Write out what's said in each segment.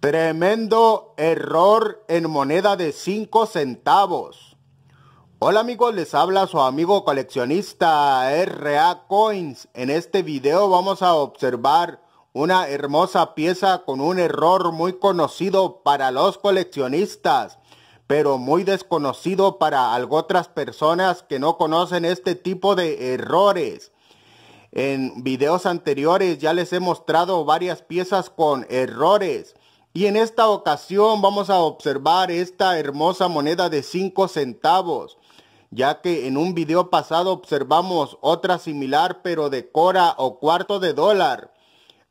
Tremendo error en moneda de 5 centavos. Hola amigos, les habla su amigo coleccionista RA Coins. En este video vamos a observar una hermosa pieza con un error muy conocido para los coleccionistas, pero muy desconocido para otras personas que no conocen este tipo de errores. En videos anteriores ya les he mostrado varias piezas con errores y en esta ocasión vamos a observar esta hermosa moneda de 5 centavos, ya que en un video pasado observamos otra similar pero de cora o cuarto de dólar.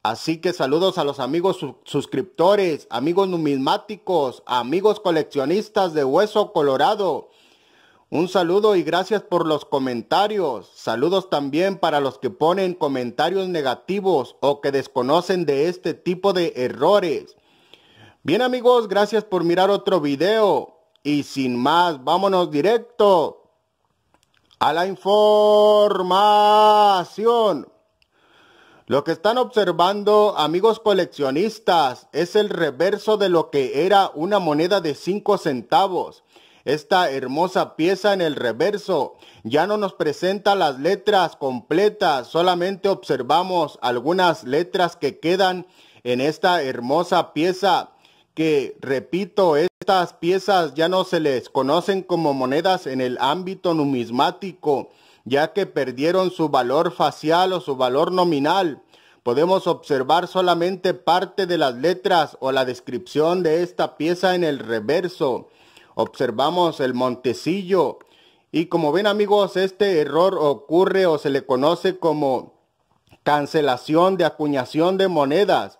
Así que saludos a los amigos suscriptores, amigos numismáticos, amigos coleccionistas de hueso colorado. Un saludo y gracias por los comentarios. Saludos también para los que ponen comentarios negativos o que desconocen de este tipo de errores. Bien amigos, gracias por mirar otro video. Y sin más, vámonos directo a la información. Lo que están observando, amigos coleccionistas, es el reverso de lo que era una moneda de 5 centavos. Esta hermosa pieza en el reverso ya no nos presenta las letras completas, solamente observamos algunas letras que quedan en esta hermosa pieza que, repito, estas piezas ya no se les conocen como monedas en el ámbito numismático, ya que perdieron su valor facial o su valor nominal. Podemos observar solamente parte de las letras o la descripción de esta pieza en el reverso. Observamos el montecillo. Y como ven amigos, este error ocurre o se le conoce como cancelación de acuñación de monedas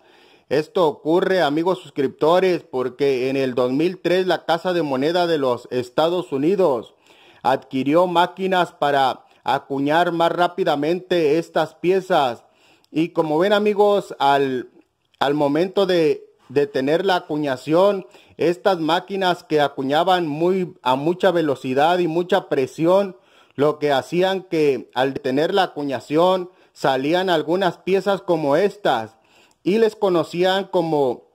esto ocurre, amigos suscriptores, porque en el 2003 la Casa de Moneda de los Estados Unidos adquirió máquinas para acuñar más rápidamente estas piezas. Y como ven amigos, al, al momento de, detener tener la acuñación, estas máquinas que acuñaban muy, a mucha velocidad y mucha presión, lo que hacían que al tener la acuñación salían algunas piezas como estas y les conocían como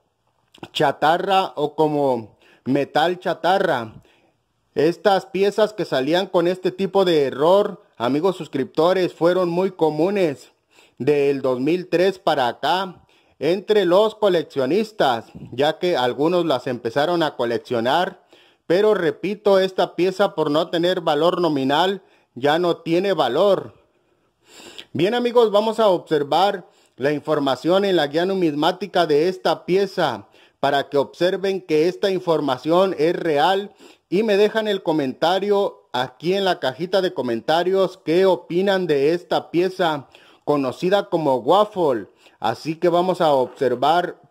chatarra o como metal chatarra. Estas piezas que salían con este tipo de error, amigos suscriptores, fueron muy comunes del 2003 para acá entre los coleccionistas, ya que algunos las empezaron a coleccionar. Pero repito, esta pieza por no tener valor nominal ya no tiene valor. Bien amigos, vamos a observar la información en la guía numismática de esta pieza para que observen que esta información es real y me dejan el comentario aquí en la cajita de comentarios qué opinan de esta pieza conocida como waffle. Así que vamos a observar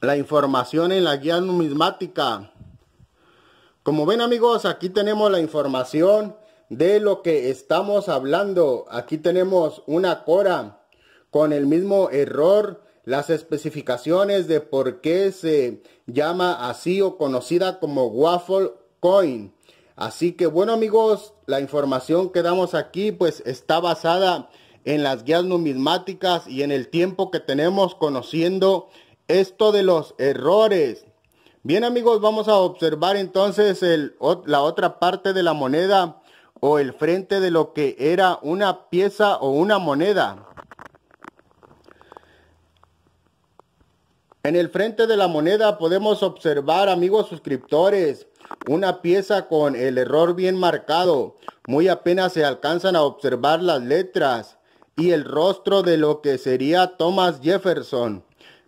la información en la guía numismática. Como ven amigos, aquí tenemos la información de lo que estamos hablando. Aquí tenemos una cora con el mismo error las especificaciones de por qué se llama así o conocida como Waffle Coin. Así que bueno amigos, la información que damos aquí pues está basada en las guías numismáticas y en el tiempo que tenemos conociendo esto de los errores. Bien amigos, vamos a observar entonces la otra parte de la moneda o el frente de lo que era una pieza o una moneda. En el frente de la moneda podemos observar, amigos suscriptores, una pieza con el error bien marcado. Muy apenas se alcanzan a observar las letras y el rostro de lo que sería Thomas Jefferson.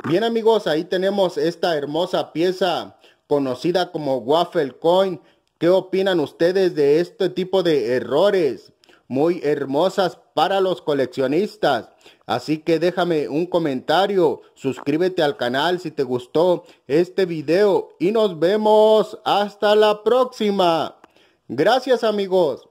Bien amigos, ahí tenemos esta hermosa pieza conocida como Waffle Coin. ¿Qué opinan ustedes de este tipo de errores? muy hermosas para los coleccionistas. Así que déjame un comentario, suscríbete al canal si te gustó este video y nos vemos hasta la próxima. Gracias amigos.